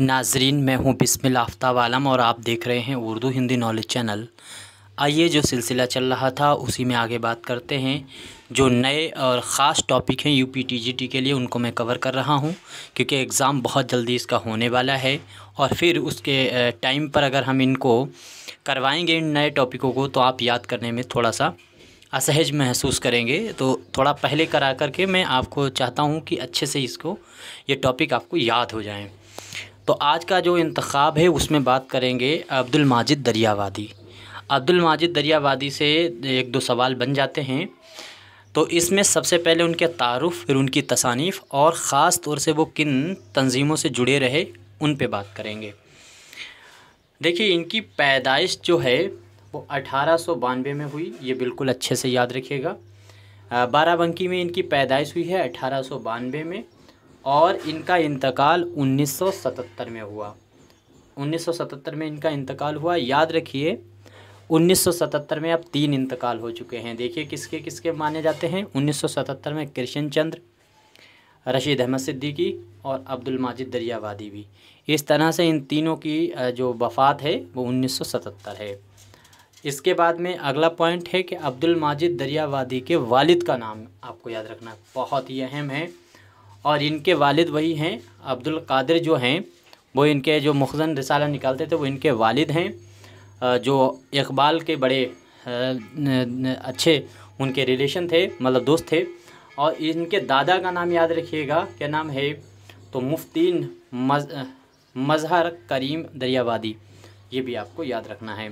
नाजरीन मैं हूँ बिस्मिल आफ्ताब आलम और आप देख रहे हैं उर्दू हिंदी नॉलेज चैनल आइए जो सिलसिला चल रहा था उसी में आगे बात करते हैं जो नए और ख़ास टॉपिक हैं U P T G T के लिए उनको मैं कवर कर रहा हूं क्योंकि एग्ज़ाम बहुत जल्दी इसका होने वाला है और फिर उसके टाइम पर अगर हम इनको करवाएंगे इन नए टॉपिकों को तो आप याद करने में थोड़ा सा असहज महसूस करेंगे तो थोड़ा पहले करा करके मैं आपको चाहता हूँ कि अच्छे से इसको ये टॉपिक आपको याद हो जाएँ तो आज का जो इंतखब है उसमें बात करेंगे अब्दुल माजिद दरियावादी अब्दुल माजिद दरियावादी से एक दो सवाल बन जाते हैं तो इसमें सबसे पहले उनके तारफ़ फिर उनकी तसानीफ़ और ख़ास तौर से वो किन तंजीमों से जुड़े रहे उन पर बात करेंगे देखिए इनकी पैदाइश जो है वो अठारह में हुई ये बिल्कुल अच्छे से याद रखिएगा बाराबंकी में इनकी पैदाइश हुई है अठारह में और इनका इंतकाल 1977 में हुआ 1977 में इनका इंतकाल हुआ याद रखिए 1977 में अब तीन इंतकाल हो चुके हैं देखिए किसके किसके माने जाते हैं 1977 में कृष्ण चंद्र रशीद अहमद सिद्दीकी और अब्दुल माजिद दरियावादी भी इस तरह से इन तीनों की जो वफ़ात है वो 1977 है इसके बाद में अगला पॉइंट है कि अब्दुल माजिद दरियावादी के वालिद का नाम आपको याद रखना बहुत ही अहम है और इनके वालिद वही हैं अब्दुल कादिर जो हैं वो इनके जो मुखजन रिसाला निकालते थे वो इनके वालिद हैं जो इकबाल के बड़े अच्छे उनके रिलेशन थे मतलब दोस्त थे और इनके दादा का नाम याद रखिएगा क्या नाम है तो मुफ्तीन मजहर करीम दरियाबादी ये भी आपको याद रखना है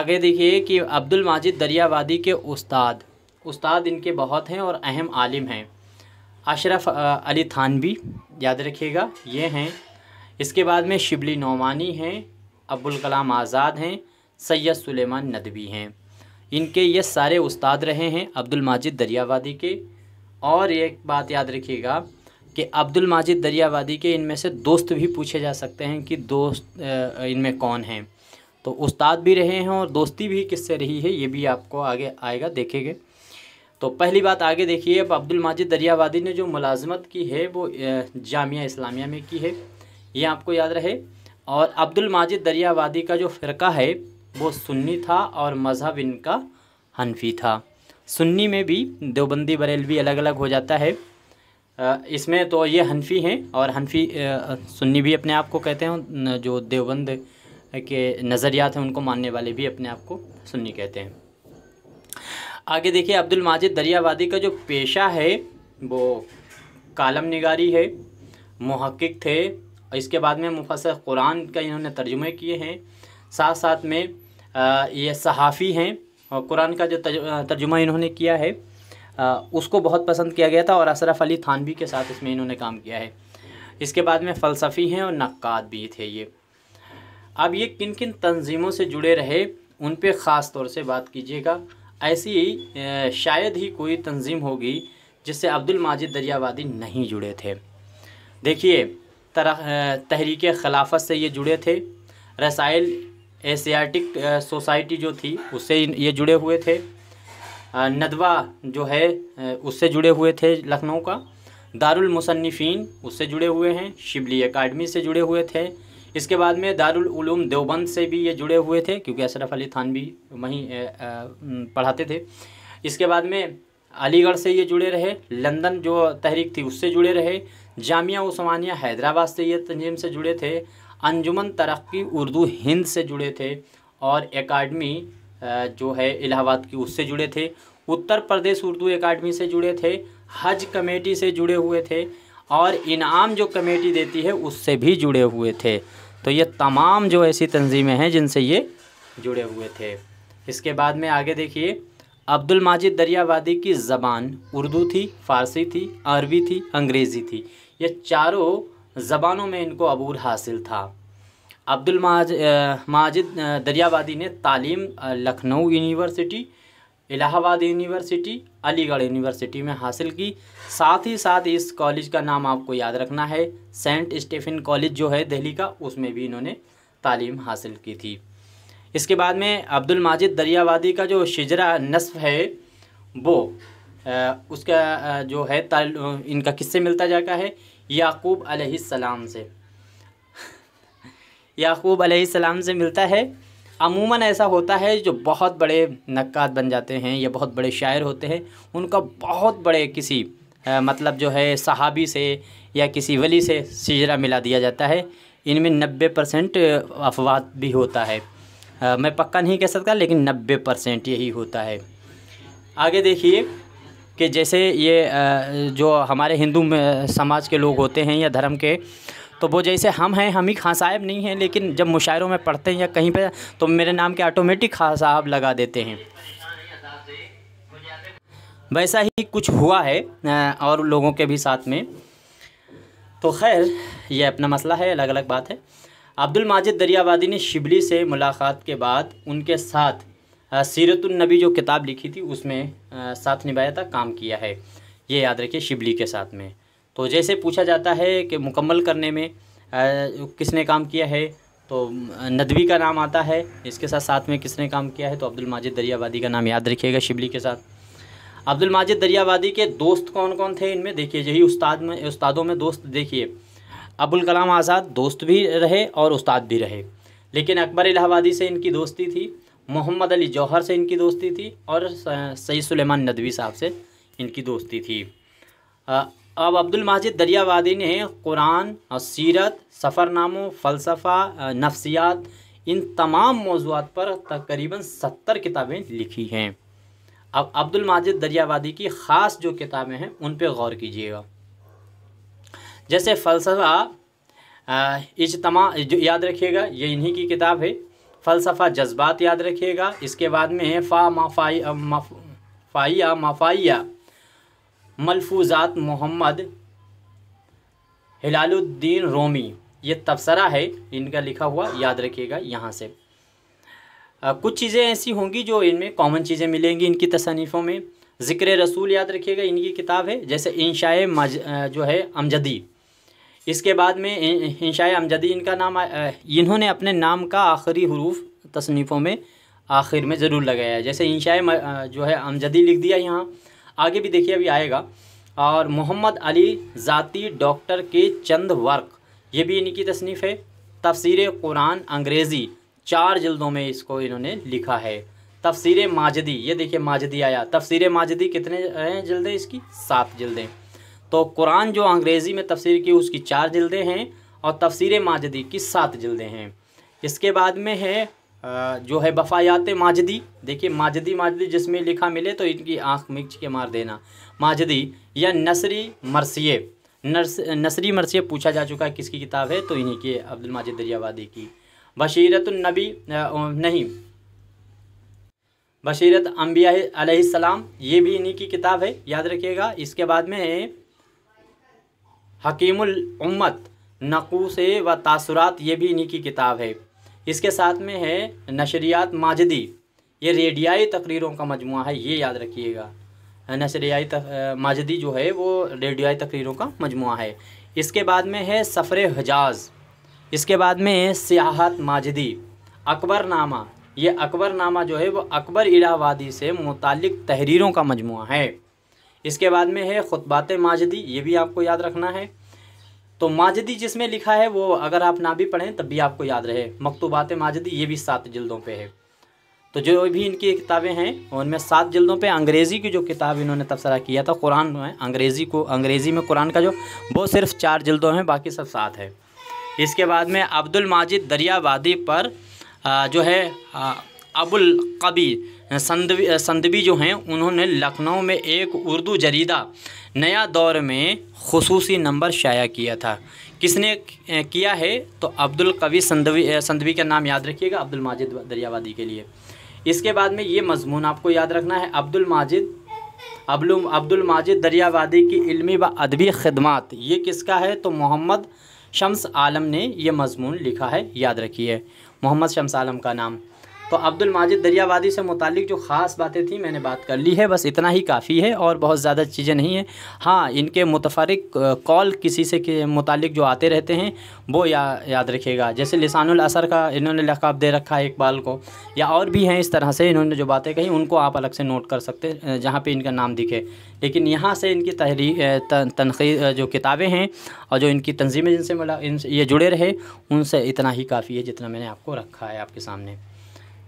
आगे देखिए कि अब्दुल माजिद दरियाबादी के उस्ताद उस्ताद इनके बहुत हैं और अहम आलिम हैं अशरफ अली थानवी याद रखिएगा ये हैं इसके बाद में शिबली नौमानी हैं अब्दुल कलाम आज़ाद हैं सैयद सुलेमान नदवी हैं इनके ये सारे उस्ताद रहे हैं अब्दुल माजिद दरियावादी के और एक बात याद रखिएगा कि अब्दुल माजिद दरियावादी के इनमें से दोस्त भी पूछे जा सकते हैं कि दोस्त इनमें कौन हैं तो उस्ताद भी रहे हैं और दोस्ती भी किससे रही है ये भी आपको आगे आएगा देखेंगे तो पहली बात आगे देखिए अब अब्दुल माजिद दरियावादी ने जो मुलाजमत की है वो जामिया इस्लामिया में की है ये आपको याद रहे और अब्दुल माजिद दरियावादी का जो फ़िरका है वो सुन्नी था और मज़हब इनका हनफी था सुन्नी में भी देवबंदी बरेलवी अलग अलग हो जाता है इसमें तो ये हनफी हैं और हनफी सुन्नी भी अपने आप को कहते हैं जो देवबंद के नज़रियात हैं उनको मानने वाले भी अपने आप को सुन्नी कहते हैं आगे देखिए अब्दुल माजिद दरियावादी का जो पेशा है वो कालम निगारी है महक्क थे इसके बाद में मुफसर कुरान का इन्होंने तर्जुमे किए हैं साथ साथ में आ, ये सहाफ़ी हैं और कुरान का जो तर्जुमा इन्होंने किया है आ, उसको बहुत पसंद किया गया था और अशरफ अली थानवी के साथ इसमें इन्होंने काम किया है इसके बाद में फ़लसफ़ी हैं और नक्काद भी थे ये अब ये किन किन तंजीमों से जुड़े रहे उन पर ख़ास तौर से बात कीजिएगा ऐसी शायद ही कोई तंजीम होगी जिससे अब्दुल माजिद दरियावादी नहीं जुड़े थे देखिए तरह तहरीक खिलाफत से ये जुड़े थे रसाइल एशियाटिक सोसाइटी जो थी उससे ये जुड़े हुए थे नदवा जो है उससे जुड़े हुए थे लखनऊ का दारुल मुसन्फ़ीन उससे जुड़े हुए हैं शिबली अकाडमी से जुड़े हुए थे इसके बाद में दारुल उलूम देवबंद से भी ये जुड़े हुए थे क्योंकि अशरफ अली थान भी वहीं पढ़ाते थे इसके बाद में अलीगढ़ से ये जुड़े रहे लंदन जो तहरीक थी उससे जुड़े रहे जामिया उस्मानिया हैदराबाद से ये तंजीम से जुड़े थे अंजुमन तरक्की उर्दू हिंद से जुड़े थे और एकेडमी जो है इलाहाबाद की उससे जुड़े थे उत्तर प्रदेश उर्दू एकेडमी से जुड़े थे हज कमेटी से जुड़े हुए थे और इनाम जो कमेटी देती है उससे भी जुड़े हुए थे तो ये तमाम जो ऐसी तंजीमें हैं जिनसे ये जुड़े हुए थे इसके बाद में आगे देखिए अब्दुल माजिद दरियावादी की ज़बान उर्दू थी फ़ारसी थी अरबी थी अंग्रेज़ी थी ये चारों ज़बानों में इनको अबूर हासिल था अब्दुल माज माजिद दरियावादी ने तालीम Lucknow university Allahabad university Aligarh university में हासिल की साथ ही साथ इस कॉलेज का नाम आपको याद रखना है सेंट स्टेफिन कॉलेज जो है दिल्ली का उसमें भी इन्होंने तालीम हासिल की थी इसके बाद में अब्दुल माजिद दरियावादी का जो शिजरा नस्फ है वो आ, उसका जो है इनका किससे मिलता जाता है याकूब अलैहिस्सलाम से याकूब अलैहिस्सलाम से मिलता है अमूमन ऐसा होता है जो बहुत बड़े नक्काद बन जाते हैं या बहुत बड़े शायर होते हैं उनका बहुत बड़े किसी आ, मतलब जो है सहाबी से या किसी वली से सिजरा मिला दिया जाता है इनमें नब्बे परसेंट अफवाद भी होता है आ, मैं पक्का नहीं कह सकता लेकिन नब्बे परसेंट यही होता है आगे देखिए कि जैसे ये जो हमारे हिंदू समाज के लोग होते हैं या धर्म के तो वो जैसे हम हैं हम ही खां साहब नहीं हैं लेकिन जब मुशायरों में पढ़ते हैं या कहीं पर तो मेरे नाम के ऑटोमेटिक खां साहब लगा देते हैं वैसा ही कुछ हुआ है और लोगों के भी साथ में तो खैर ये अपना मसला है अलग अलग बात है अब्दुल माजिद दरियाबादी ने शिबली से मुलाकात के बाद उनके साथ सीरतुलनबी जो किताब लिखी थी उसमें साथ निभाया था काम किया है ये याद रखिए शिबली के साथ में तो जैसे पूछा जाता है कि मुकम्मल करने में आ, किसने काम किया है तो नदवी का नाम आता है इसके साथ साथ में किसने काम किया है तो अब्दुल माजिद दरियाबादी का नाम याद रखिएगा शिबली के साथ अब्दुल माजिद दरियाबादी के दोस्त कौन कौन थे इनमें देखिए यही उस्ताद में उस्तादों में दोस्त देखिए अबुल कलाम आज़ाद दोस्त भी रहे और उस्ताद भी रहे लेकिन अकबर इलाहाबादी से इनकी दोस्ती थी मोहम्मद अली जौहर से इनकी दोस्ती थी और सईद सुलेमान नदवी साहब से इनकी दोस्ती थी अब अब्दुल माजिद दरियावादी ने कुरान सीरत सफ़रनामों फ़लसफ़ा नफ्सियात इन तमाम मौजूद पर तकरीबन सत्तर किताबें लिखी हैं अब अब्दुल माजिद दरियावादी की ख़ास जो किताबें हैं उन पर गौर कीजिएगा जैसे फ़लसफ़ा इजतमा जो याद रखिएगा ये इन्हीं की किताब है फ़लसफ़ा जज्बात याद रखिएगा इसके बाद में है फ़ा माफाई फ़ाइया माफाइया माफाइया मलफूजात मोहम्मद हिलालुद्दीन रोमी ये तबसरा है इनका लिखा हुआ याद रखिएगा यहाँ से आ, कुछ चीज़ें ऐसी होंगी जो इनमें कॉमन चीज़ें मिलेंगी इनकी तसनीफ़ों में ज़िक्र रसूल याद रखिएगा इनकी किताब है जैसे इनशा मज जो है अमजदी इसके बाद में इनशा अमजदी इनका नाम इन्होंने अपने नाम का आखिरी हरूफ तसनीफ़ों में आखिर में ज़रूर लगाया जैसे इंशाए जो है अमजदी लिख दिया यहाँ आगे भी देखिए अभी आएगा और मोहम्मद अली ज़ाती डॉक्टर के चंद वर्क ये भी इन्हीं की तसनीफ़ है तफसीर कुरान अंग्रेज़ी चार जल्दों में इसको इन्होंने लिखा है तफसर माजदी ये देखिए माजदी आया तफसीर माजदी कितने हैं जल्दें इसकी सात जल्दें तो कुरान जो अंग्रेज़ी में तफसीर की उसकी चार जल्दें हैं और तफसीर माजदी की सात जल्दें हैं इसके बाद में है जो है बफायात माजदी देखिए माजदी माजदी जिसमें लिखा मिले तो इनकी आंख मिक्स के मार देना माजदी या नसरी मरसिए नर्स नसरी मरसिए पूछा जा चुका है किसकी किताब है तो इन्हीं के अब्दुल माजिद दरियावादी की बशीरत नबी नहीं बशीरत अम्बिया सलाम ये भी इन्हीं की किताब है याद रखिएगा इसके बाद में हकीमुल उम्मत नकूस व तासुरात ये भी इन्हीं की किताब है इसके साथ में है नशरियात माजदी ये रेडियाई तकरीरों का मजमू है ये याद रखिएगा नशरियाई माजदी जो है वो रेडियाई तकरीरों का मजमू है इसके बाद में है सफ़र हजाज इसके बाद में है सियाहत माजदी अकबरनामा ये अकबरनामा जो है वो अकबर इलाहाबादी से मुतल तहरीरों का मजमू है इसके बाद में है ख़ुतबात माजदी ये भी आपको याद रखना है तो माजदी जिसमें लिखा है वो अगर आप ना भी पढ़ें तब भी आपको याद रहे मकतूबात माजदी ये भी सात जल्दों पे है तो जो भी इनकी किताबें हैं उनमें सात जल्दों पे अंग्रेज़ी की जो किताब इन्होंने तबसरा किया था कुरान में अंग्रेज़ी को अंग्रेज़ी में कुरान का जो वो सिर्फ चार जल्दों हैं बाकी सब सात है इसके बाद में अब्दुल माजिद दरियाबादी पर जो है अबुल कबी संदवी संदवी जो हैं उन्होंने लखनऊ में एक उर्दू जरीदा नया दौर में खसूसी नंबर शाया किया था किसने किया है तो अब्दुल कवी संदवी संदवी का नाम याद रखिएगा अब्दुल माजिद दरियावादी के लिए इसके बाद में ये मजमून आपको याद रखना है अब्दुल माजिद अब्दुल अब्दुल माजिद दरियावादी की इलमी व अदबी खदमात ये किसका है तो मोहम्मद शम्स आलम ने यह मजमून लिखा है याद रखिए मोहम्मद शम्स आलम का नाम तो अब्दुल माजिद दरियावादी से मुतलिक जो ख़ास बातें थी मैंने बात कर ली है बस इतना ही काफ़ी है और बहुत ज़्यादा चीज़ें नहीं हैं हाँ इनके मुतफरक कॉल किसी से के मुतालिक जो आते रहते हैं वो या याद रखेगा जैसे लिसानुल असर का इन्होंने लकाब दे रखा है इकबाल को या और भी हैं इस तरह से इन्होंने जो बातें कही उनको आप अलग से नोट कर सकते हैं जहाँ पर इनका नाम दिखे लेकिन यहाँ से इनकी तहरीर तनखी जो किताबें हैं और जो इनकी तनजीमें जिनसे मिला इन ये जुड़े रहे उनसे इतना ही काफ़ी है जितना मैंने आपको रखा है आपके सामने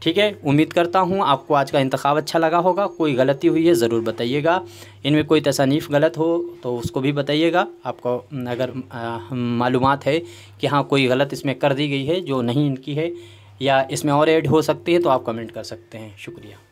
ठीक है उम्मीद करता हूँ आपको आज का इंतखा अच्छा लगा होगा कोई गलती हुई है ज़रूर बताइएगा इनमें कोई तसानीफ़ गलत हो तो उसको भी बताइएगा आपको अगर मालूम है कि हाँ कोई गलत इसमें कर दी गई है जो नहीं इनकी है या इसमें और ऐड हो सकती है तो आप कमेंट कर सकते हैं शुक्रिया